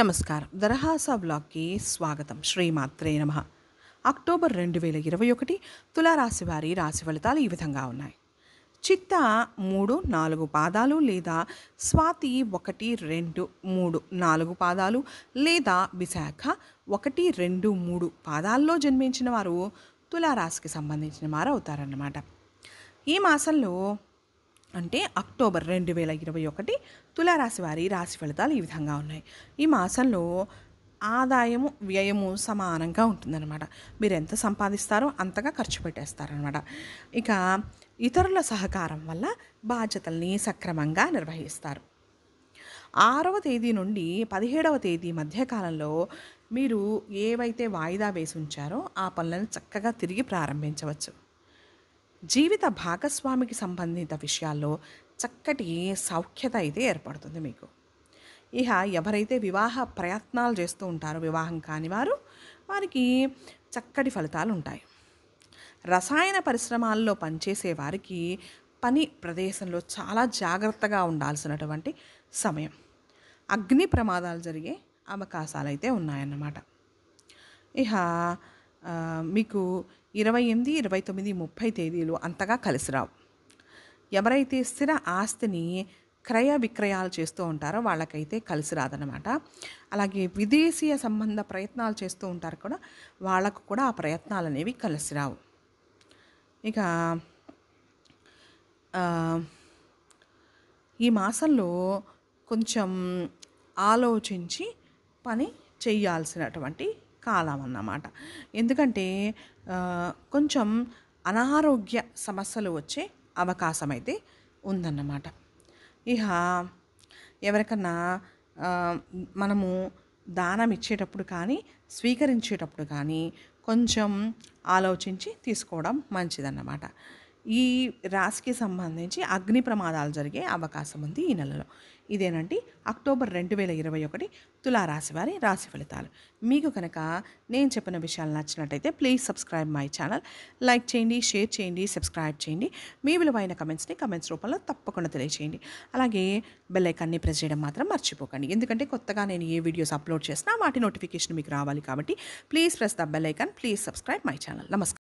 నమస్కారం దరహాసా బ్లాగ్కి స్వాగతం శ్రీమాత్రే నమ అక్టోబర్ రెండు వేల ఇరవై ఒకటి తులారాశి వారి రాశి ఫలితాలు ఈ విధంగా ఉన్నాయి చిత్త మూడు నాలుగు పాదాలు లేదా స్వాతి ఒకటి రెండు మూడు నాలుగు పాదాలు లేదా విశాఖ ఒకటి రెండు మూడు పాదాల్లో జన్మించిన వారు తులారాశికి సంబంధించిన వారు అవుతారన్నమాట ఈ మాసంలో అంటే అక్టోబర్ రెండు వేల ఇరవై ఒకటి తులారాశి వారి రాశి ఫలితాలు ఈ విధంగా ఉన్నాయి ఈ మాసంలో ఆదాయము వ్యయము సమానంగా ఉంటుందన్నమాట మీరు ఎంత సంపాదిస్తారో అంతగా ఖర్చు పెట్టేస్తారనమాట ఇక ఇతరుల సహకారం వల్ల బాధ్యతల్ని సక్రమంగా నిర్వహిస్తారు ఆరవ తేదీ నుండి పదిహేడవ తేదీ మధ్యకాలంలో మీరు ఏవైతే వాయిదా వేసి ఉంచారో ఆ పనులను చక్కగా తిరిగి ప్రారంభించవచ్చు జీవిత భాగస్వామికి సంబంధిత విషయాల్లో చక్కటి సౌఖ్యత అయితే ఏర్పడుతుంది మీకు ఇక ఎవరైతే వివాహ ప్రయత్నాలు చేస్తూ ఉంటారో వివాహం కాని వారు వారికి చక్కటి ఫలితాలు ఉంటాయి రసాయన పరిశ్రమాల్లో పనిచేసే వారికి పని ప్రదేశంలో చాలా జాగ్రత్తగా ఉండాల్సినటువంటి సమయం అగ్ని ప్రమాదాలు జరిగే అవకాశాలు అయితే ఉన్నాయన్నమాట ఇక మీకు ఇరవై ఎనిమిది ఇరవై తొమ్మిది ముప్పై తేదీలు అంతగా కలిసిరావు ఎవరైతే స్థిర ఆస్తిని క్రయ విక్రయాలు చేస్తూ ఉంటారో వాళ్ళకైతే కలిసి రాదనమాట అలాగే విదేశీయ సంబంధ ప్రయత్నాలు చేస్తూ ఉంటారు కూడా వాళ్ళకు కూడా ఆ ప్రయత్నాలు అనేవి కలిసి రావు ఇక ఈ మాసంలో కొంచెం ఆలోచించి పని చేయాల్సినటువంటి కాలం అన్నమాట ఎందుకంటే కొంచెం అనారోగ్య సమస్యలు వచ్చే అవకాశం అయితే ఉందన్నమాట ఇక ఎవరికన్నా మనము దానం ఇచ్చేటప్పుడు కానీ స్వీకరించేటప్పుడు కానీ కొంచెం ఆలోచించి తీసుకోవడం మంచిదన్నమాట ఈ రాశికి సంబంధించి అగ్ని ప్రమాదాలు జరిగే అవకాశం ఉంది ఈ నెలలో ఇదేనండి అక్టోబర్ రెండు వేల ఇరవై ఒకటి తులారాశి వారి రాశి ఫలితాలు మీకు కనుక నేను చెప్పిన విషయాలు నచ్చినట్టయితే please subscribe my channel like చేయండి షేర్ చేయండి సబ్స్క్రైబ్ చేయండి మీ విలువైన కమెంట్స్ని కమెంట్స్ రూపంలో తప్పకుండా తెలియచేయండి అలాగే బెల్ ఐకాన్ని ప్రెస్ చేయడం మాత్రం మర్చిపోకండి ఎందుకంటే కొత్తగా నేను ఏ వీడియోస్ అప్లోడ్ చేసినా వాటి నోటిఫికేషన్ మీకు రావాలి కాబట్టి please press the bell icon please subscribe my channel నమస్కారం